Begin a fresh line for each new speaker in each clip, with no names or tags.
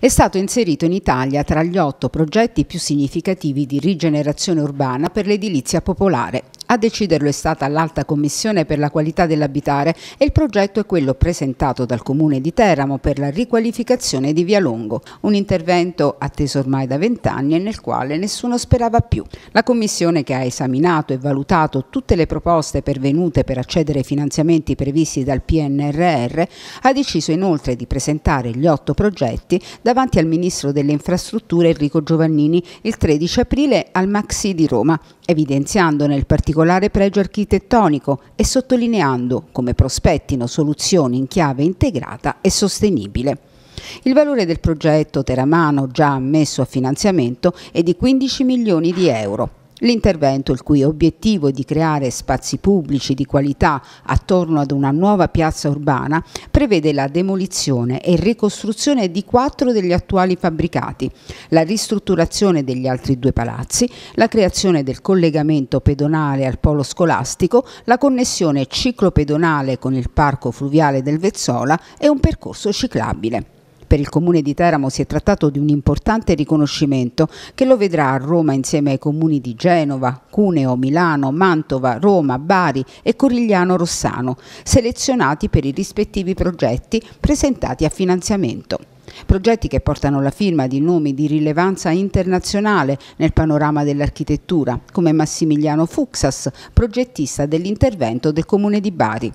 è stato inserito in Italia tra gli otto progetti più significativi di rigenerazione urbana per l'edilizia popolare a deciderlo è stata l'Alta Commissione per la qualità dell'abitare e il progetto è quello presentato dal Comune di Teramo per la riqualificazione di Via Longo, un intervento atteso ormai da vent'anni e nel quale nessuno sperava più. La Commissione che ha esaminato e valutato tutte le proposte pervenute per accedere ai finanziamenti previsti dal PNRR ha deciso inoltre di presentare gli otto progetti davanti al Ministro delle Infrastrutture Enrico Giovannini il 13 aprile al Maxi di Roma evidenziando nel particolare pregio architettonico e sottolineando come prospettino soluzioni in chiave integrata e sostenibile. Il valore del progetto Teramano, già ammesso a finanziamento, è di 15 milioni di euro. L'intervento, il cui obiettivo è di creare spazi pubblici di qualità attorno ad una nuova piazza urbana, prevede la demolizione e ricostruzione di quattro degli attuali fabbricati, la ristrutturazione degli altri due palazzi, la creazione del collegamento pedonale al polo scolastico, la connessione ciclopedonale con il parco fluviale del Vezzola e un percorso ciclabile. Per il comune di Teramo si è trattato di un importante riconoscimento che lo vedrà a Roma insieme ai comuni di Genova, Cuneo, Milano, Mantova, Roma, Bari e Corigliano Rossano, selezionati per i rispettivi progetti presentati a finanziamento. Progetti che portano la firma di nomi di rilevanza internazionale nel panorama dell'architettura, come Massimiliano Fuxas, progettista dell'intervento del comune di Bari.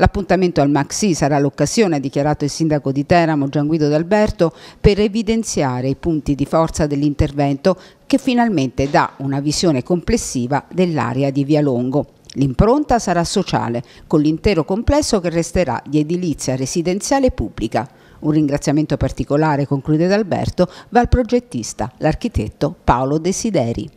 L'appuntamento al Maxi sarà l'occasione, ha dichiarato il sindaco di Teramo Gianguido D'Alberto, per evidenziare i punti di forza dell'intervento che finalmente dà una visione complessiva dell'area di Via Longo. L'impronta sarà sociale, con l'intero complesso che resterà di edilizia residenziale pubblica. Un ringraziamento particolare, conclude D'Alberto, va al progettista, l'architetto Paolo Desideri.